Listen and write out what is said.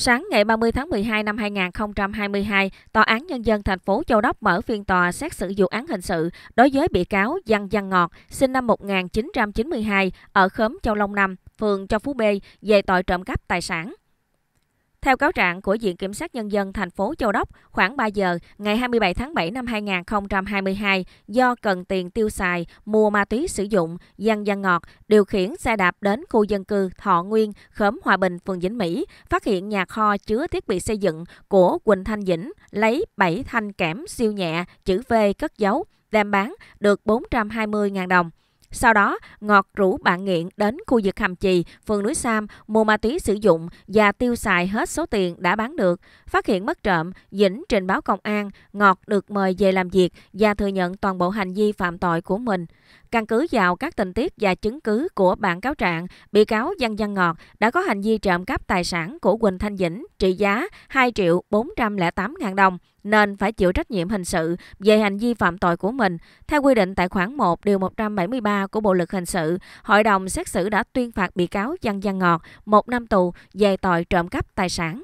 Sáng ngày 30 tháng 12 năm 2022, Tòa án Nhân dân thành phố Châu Đốc mở phiên tòa xét xử vụ án hình sự đối với bị cáo Giang Giang Ngọt, sinh năm 1992, ở khóm Châu Long 5, phường Châu Phú B, về tội trộm cắp tài sản. Theo cáo trạng của Viện Kiểm sát Nhân dân thành phố Châu Đốc, khoảng 3 giờ ngày 27 tháng 7 năm 2022, do cần tiền tiêu xài, mua ma túy sử dụng, Giang Giang Ngọt điều khiển xe đạp đến khu dân cư Thọ Nguyên, khóm Hòa Bình, phường Vĩnh Mỹ, phát hiện nhà kho chứa thiết bị xây dựng của Quỳnh Thanh vĩnh lấy 7 thanh kẽm siêu nhẹ chữ V cất giấu, đem bán được 420.000 đồng. Sau đó, Ngọt rủ bạn nghiện đến khu vực Hàm Chì, phường Núi Sam, mua ma túy sử dụng và tiêu xài hết số tiền đã bán được. Phát hiện mất trộm, Dĩnh trình báo công an, Ngọt được mời về làm việc và thừa nhận toàn bộ hành vi phạm tội của mình. Căn cứ vào các tình tiết và chứng cứ của bản cáo trạng, bị cáo Văn Văn Ngọt đã có hành vi trộm cắp tài sản của Quỳnh Thanh Dĩnh trị giá 2 triệu 408 ngàn đồng, nên phải chịu trách nhiệm hình sự về hành vi phạm tội của mình. Theo quy định tại khoản 1 điều 173 của Bộ luật hình sự, hội đồng xét xử đã tuyên phạt bị cáo Văn Văn Ngọt một năm tù về tội trộm cắp tài sản.